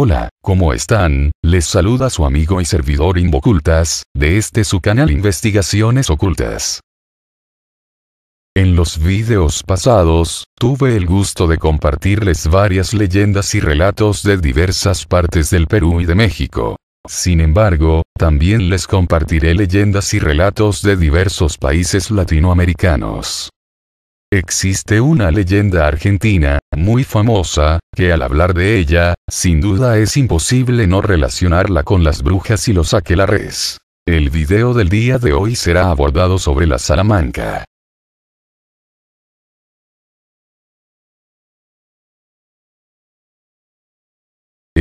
Hola, ¿cómo están? Les saluda su amigo y servidor Invocultas, de este su canal Investigaciones Ocultas. En los videos pasados, tuve el gusto de compartirles varias leyendas y relatos de diversas partes del Perú y de México. Sin embargo, también les compartiré leyendas y relatos de diversos países latinoamericanos. Existe una leyenda argentina, muy famosa, que al hablar de ella, sin duda es imposible no relacionarla con las brujas y los aquelarres. El video del día de hoy será abordado sobre la Salamanca.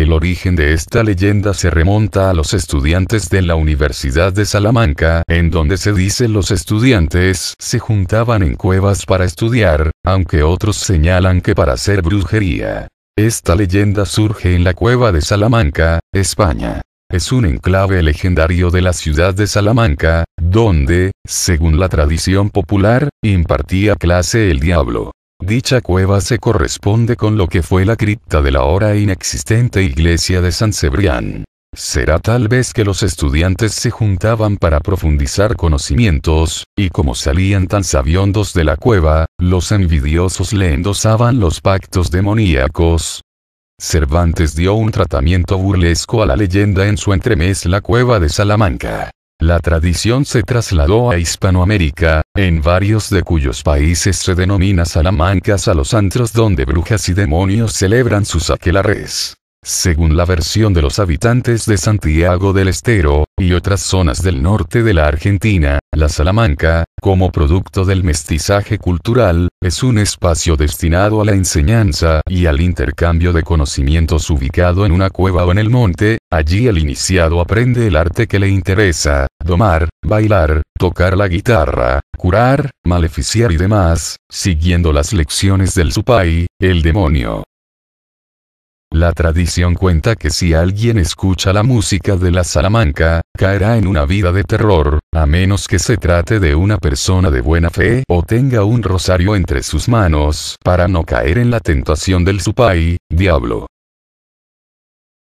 El origen de esta leyenda se remonta a los estudiantes de la Universidad de Salamanca, en donde se dice los estudiantes se juntaban en cuevas para estudiar, aunque otros señalan que para hacer brujería. Esta leyenda surge en la cueva de Salamanca, España. Es un enclave legendario de la ciudad de Salamanca, donde, según la tradición popular, impartía clase el diablo. Dicha cueva se corresponde con lo que fue la cripta de la ahora inexistente iglesia de San Cebrián. Será tal vez que los estudiantes se juntaban para profundizar conocimientos, y como salían tan sabiondos de la cueva, los envidiosos le endosaban los pactos demoníacos. Cervantes dio un tratamiento burlesco a la leyenda en su entremés La Cueva de Salamanca. La tradición se trasladó a Hispanoamérica, en varios de cuyos países se denomina salamancas a los antros donde brujas y demonios celebran sus aquelares según la versión de los habitantes de Santiago del Estero, y otras zonas del norte de la Argentina, la Salamanca, como producto del mestizaje cultural, es un espacio destinado a la enseñanza y al intercambio de conocimientos ubicado en una cueva o en el monte, allí el iniciado aprende el arte que le interesa, domar, bailar, tocar la guitarra, curar, maleficiar y demás, siguiendo las lecciones del Supai, el demonio. La tradición cuenta que si alguien escucha la música de la Salamanca, caerá en una vida de terror, a menos que se trate de una persona de buena fe o tenga un rosario entre sus manos para no caer en la tentación del supay, diablo.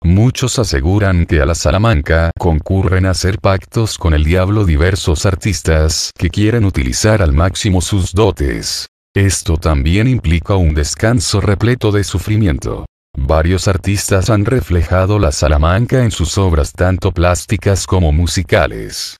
Muchos aseguran que a la Salamanca concurren a hacer pactos con el diablo diversos artistas que quieren utilizar al máximo sus dotes. Esto también implica un descanso repleto de sufrimiento. Varios artistas han reflejado la Salamanca en sus obras tanto plásticas como musicales.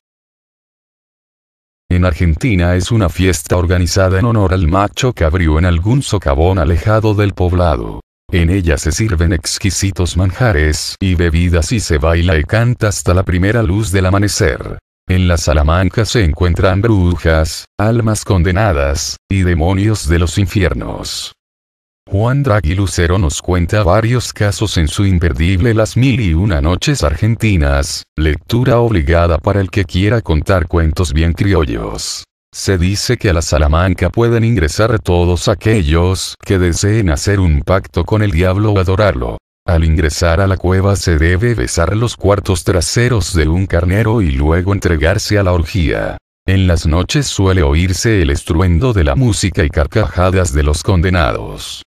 En Argentina es una fiesta organizada en honor al macho cabrío en algún socavón alejado del poblado. En ella se sirven exquisitos manjares y bebidas y se baila y canta hasta la primera luz del amanecer. En la Salamanca se encuentran brujas, almas condenadas, y demonios de los infiernos. Juan Draghi Lucero nos cuenta varios casos en su imperdible Las Mil y Una Noches Argentinas, lectura obligada para el que quiera contar cuentos bien criollos. Se dice que a la Salamanca pueden ingresar todos aquellos que deseen hacer un pacto con el diablo o adorarlo. Al ingresar a la cueva se debe besar los cuartos traseros de un carnero y luego entregarse a la orgía. En las noches suele oírse el estruendo de la música y carcajadas de los condenados.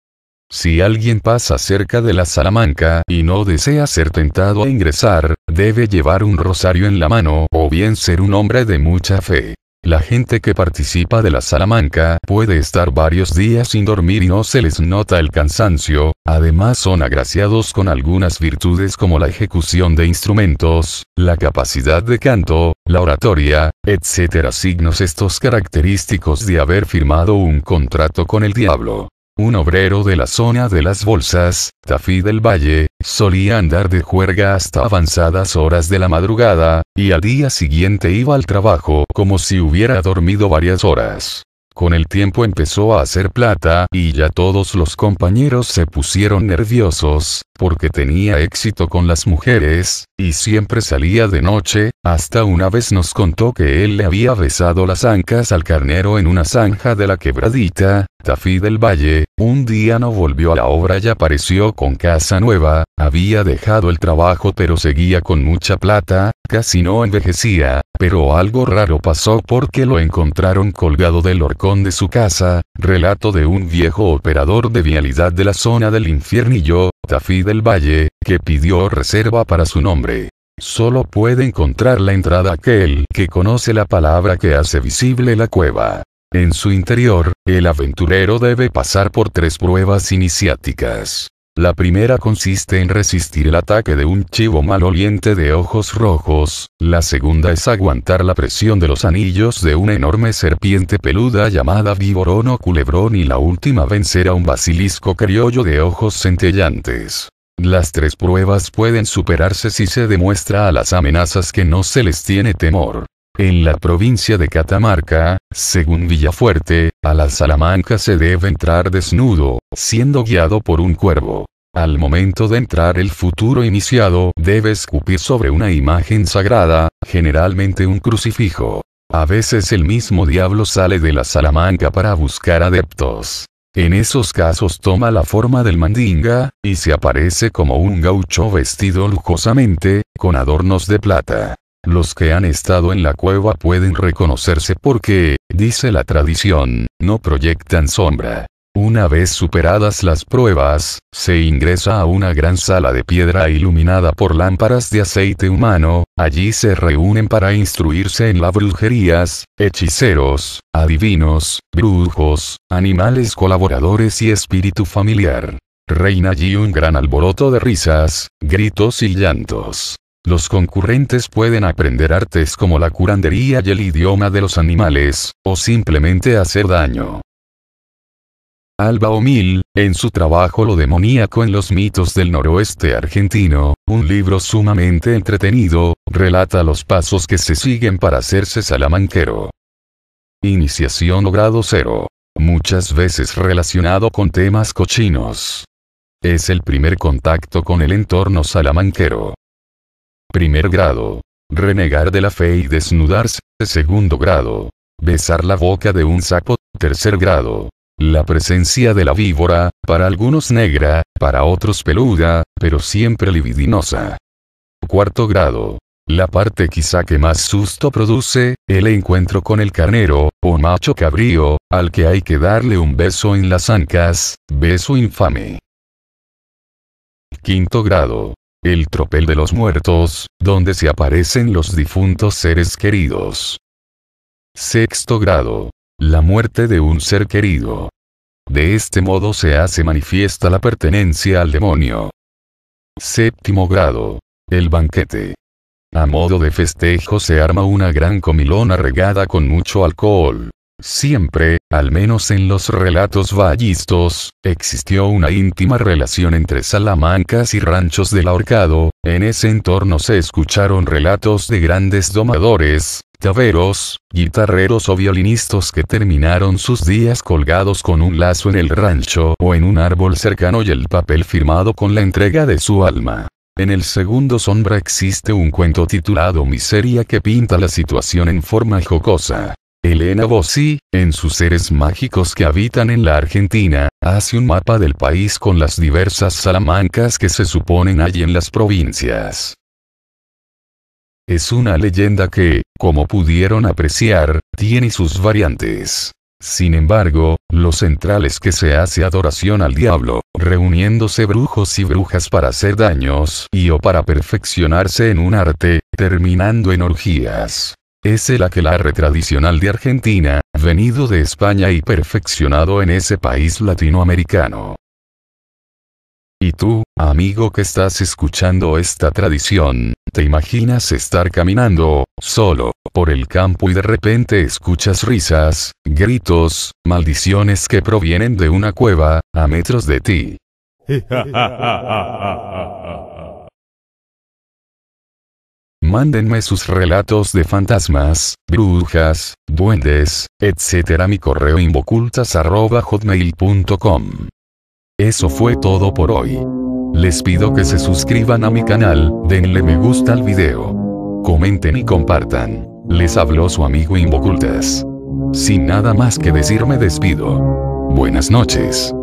Si alguien pasa cerca de la Salamanca y no desea ser tentado a ingresar, debe llevar un rosario en la mano o bien ser un hombre de mucha fe. La gente que participa de la Salamanca puede estar varios días sin dormir y no se les nota el cansancio, además son agraciados con algunas virtudes como la ejecución de instrumentos, la capacidad de canto, la oratoria, etc. Signos estos característicos de haber firmado un contrato con el diablo un obrero de la zona de las Bolsas, Tafí del Valle, solía andar de juerga hasta avanzadas horas de la madrugada, y al día siguiente iba al trabajo como si hubiera dormido varias horas. Con el tiempo empezó a hacer plata, y ya todos los compañeros se pusieron nerviosos, porque tenía éxito con las mujeres, y siempre salía de noche, hasta una vez nos contó que él le había besado las ancas al carnero en una zanja de la quebradita, Tafí del Valle, un día no volvió a la obra y apareció con casa nueva, había dejado el trabajo pero seguía con mucha plata, casi no envejecía, pero algo raro pasó porque lo encontraron colgado del horcón de su casa, relato de un viejo operador de vialidad de la zona del infiernillo, Tafí del Valle, que pidió reserva para su nombre. Solo puede encontrar la entrada aquel que conoce la palabra que hace visible la cueva. En su interior, el aventurero debe pasar por tres pruebas iniciáticas. La primera consiste en resistir el ataque de un chivo maloliente de ojos rojos, la segunda es aguantar la presión de los anillos de una enorme serpiente peluda llamada Viborono o culebrón y la última vencer a un basilisco criollo de ojos centellantes. Las tres pruebas pueden superarse si se demuestra a las amenazas que no se les tiene temor. En la provincia de Catamarca, según Villafuerte, a la Salamanca se debe entrar desnudo, siendo guiado por un cuervo. Al momento de entrar el futuro iniciado debe escupir sobre una imagen sagrada, generalmente un crucifijo. A veces el mismo diablo sale de la Salamanca para buscar adeptos. En esos casos toma la forma del mandinga, y se aparece como un gaucho vestido lujosamente, con adornos de plata. Los que han estado en la cueva pueden reconocerse porque, dice la tradición, no proyectan sombra. Una vez superadas las pruebas, se ingresa a una gran sala de piedra iluminada por lámparas de aceite humano, allí se reúnen para instruirse en la brujerías, hechiceros, adivinos, brujos, animales colaboradores y espíritu familiar. Reina allí un gran alboroto de risas, gritos y llantos. Los concurrentes pueden aprender artes como la curandería y el idioma de los animales, o simplemente hacer daño. Alba O'Mill, en su trabajo Lo demoníaco en los mitos del noroeste argentino, un libro sumamente entretenido, relata los pasos que se siguen para hacerse salamanquero. Iniciación o grado cero. Muchas veces relacionado con temas cochinos. Es el primer contacto con el entorno salamanquero. Primer grado. Renegar de la fe y desnudarse. Segundo grado. Besar la boca de un sapo. Tercer grado. La presencia de la víbora, para algunos negra, para otros peluda, pero siempre libidinosa. Cuarto grado. La parte quizá que más susto produce, el encuentro con el carnero, o macho cabrío, al que hay que darle un beso en las ancas, beso infame. Quinto grado el tropel de los muertos, donde se aparecen los difuntos seres queridos. Sexto grado. La muerte de un ser querido. De este modo se hace manifiesta la pertenencia al demonio. Séptimo grado. El banquete. A modo de festejo se arma una gran comilona regada con mucho alcohol, Siempre, al menos en los relatos vallistos, existió una íntima relación entre Salamancas y ranchos del ahorcado, en ese entorno se escucharon relatos de grandes domadores, taveros, guitarreros o violinistas que terminaron sus días colgados con un lazo en el rancho o en un árbol cercano y el papel firmado con la entrega de su alma. En el segundo sombra existe un cuento titulado Miseria que pinta la situación en forma jocosa. Elena Bossi, en sus seres mágicos que habitan en la Argentina, hace un mapa del país con las diversas salamancas que se suponen hay en las provincias. Es una leyenda que, como pudieron apreciar, tiene sus variantes. Sin embargo, lo central es que se hace adoración al diablo, reuniéndose brujos y brujas para hacer daños y o para perfeccionarse en un arte, terminando en orgías. Es el aquelarre tradicional de Argentina, venido de España y perfeccionado en ese país latinoamericano. Y tú, amigo que estás escuchando esta tradición, te imaginas estar caminando, solo, por el campo y de repente escuchas risas, gritos, maldiciones que provienen de una cueva, a metros de ti. mándenme sus relatos de fantasmas, brujas, duendes, etc. Mi correo invocultas.com. Eso fue todo por hoy. Les pido que se suscriban a mi canal, denle me gusta al video. Comenten y compartan. Les habló su amigo Invocultas. Sin nada más que decir me despido. Buenas noches.